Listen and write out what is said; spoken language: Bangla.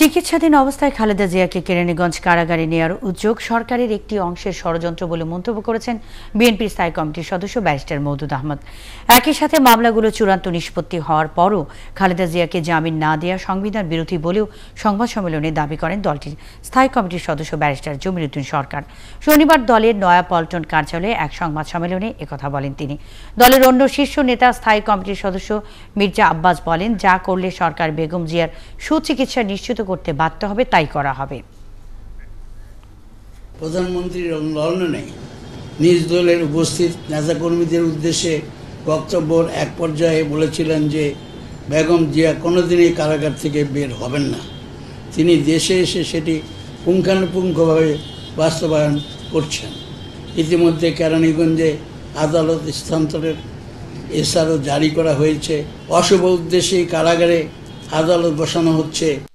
চিকিৎসাধীন অবস্থায় খালেদা জিয়াকে কেরানীগঞ্জ কারাগারে নেওয়ার উদ্যোগ সরকারের একটি অংশের ষড়যন্ত্র বলে মন্তব্য করেছেন বিএনপির স্থায়ী কমিটির সদস্য ব্যারিস্টার মৌদুদ আহমদ একই সাথে মামলাগুলো চূড়ান্ত নিষ্পত্তি হওয়ার পরও খালেদা জিয়াকে জামিন না দেওয়া সংবিধান বিরোধী বলেও সংবাদ সম্মেলনে দাবি করেন দলটির স্থায়ী কমিটির সদস্য ব্যারিস্টার জমিরুদ্দিন সরকার শনিবার দলের নয়া পল্টন কার্যালয়ে এক সংবাদ সম্মেলনে একথা বলেন তিনি দলের অন্য শীর্ষ নেতা স্থায়ী কমিটির সদস্য মির্জা আব্বাস বলেন যা করলে সরকার বেগম জিয়ার সুচিকিৎসা নিশ্চিত করতে বাধ্য হবে তাই করা হবে প্রধানমন্ত্রীর অনুলনে নিজ দলের উপস্থিত নেতাকর্মীদের উদ্দেশ্যে বক্তব্য এক পর্যায়ে বলেছিলেন যে বেগম জিয়া কোনোদিনই কারাগার থেকে বের হবেন না তিনি দেশে এসে সেটি পুঙ্খানুপুঙ্খভাবে বাস্তবায়ন করছেন ইতিমধ্যে কেরানীগঞ্জে আদালত স্থানান্তরের এসআরও জারি করা হয়েছে অশুভ উদ্দেশ্যে কারাগারে আদালত বসানো হচ্ছে